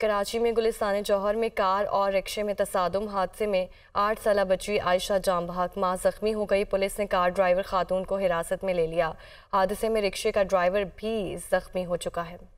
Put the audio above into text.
कराची में गुलिसान जौहर में कार और रिक्शे में तसादम हादसे में आठ साल बच्ची आयशा बहाक माँ जख्मी हो गई पुलिस ने कार ड्राइवर खातून को हिरासत में ले लिया हादसे में रिक्शे का ड्राइवर भी जख्मी हो चुका है